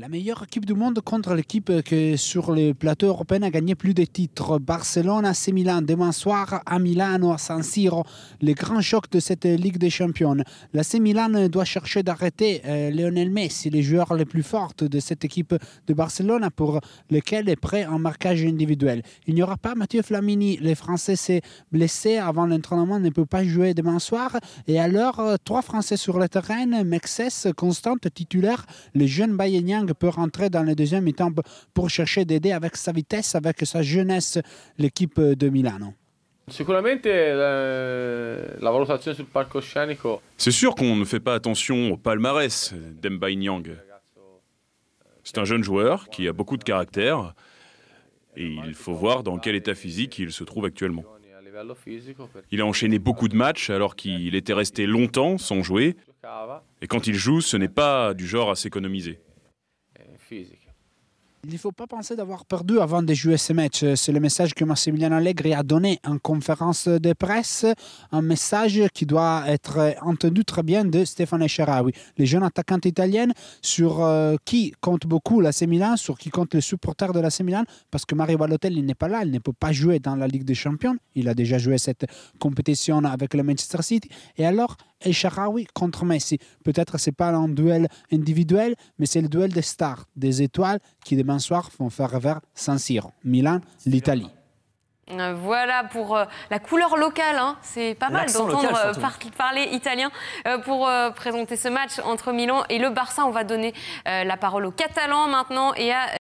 La meilleure équipe du monde contre l'équipe qui sur le plateau européen a gagné plus de titres. Barcelone AC Milan demain soir à ou à San Siro. Le grand choc de cette Ligue des Champions. L'AC Milan doit chercher d'arrêter euh, Lionel Messi, les joueurs les plus forts de cette équipe de Barcelone pour lequel est prêt en marquage individuel. Il n'y aura pas Mathieu Flamini. Le Français s'est blessé avant l'entraînement, ne peut pas jouer demain soir. Et alors, euh, trois Français sur le terrain. Mexès, Constante, titulaire, le jeune Bayern peut rentrer dans le deuxième mi pour chercher d'aider avec sa vitesse, avec sa jeunesse, l'équipe de Milano. Eh, C'est sûr qu'on ne fait pas attention au palmarès d'Emba Nyang. C'est un jeune joueur qui a beaucoup de caractère et il faut voir dans quel état physique il se trouve actuellement. Il a enchaîné beaucoup de matchs alors qu'il était resté longtemps sans jouer et quand il joue, ce n'est pas du genre à s'économiser physique. Il ne faut pas penser d'avoir perdu avant de jouer ce match. C'est le message que Massimiliano Allegri a donné en conférence de presse, un message qui doit être entendu très bien de Stéphane Oui, les jeunes attaquantes italiennes sur euh, qui compte beaucoup la Milan, sur qui compte les supporters de la Milan, parce que Mario Balotelli n'est pas là, il ne peut pas jouer dans la Ligue des Champions, il a déjà joué cette compétition avec le Manchester City, et alors El Shaarawy contre Messi. Peut-être c'est pas un duel individuel, mais c'est le duel des stars, des étoiles qui demain soir vont faire vers San Siro, Milan, l'Italie. Euh, voilà pour euh, la couleur locale. Hein. C'est pas mal d'entendre euh, parler italien pour présenter ce match entre Milan et le Barça. On va donner la parole aux Catalans maintenant et à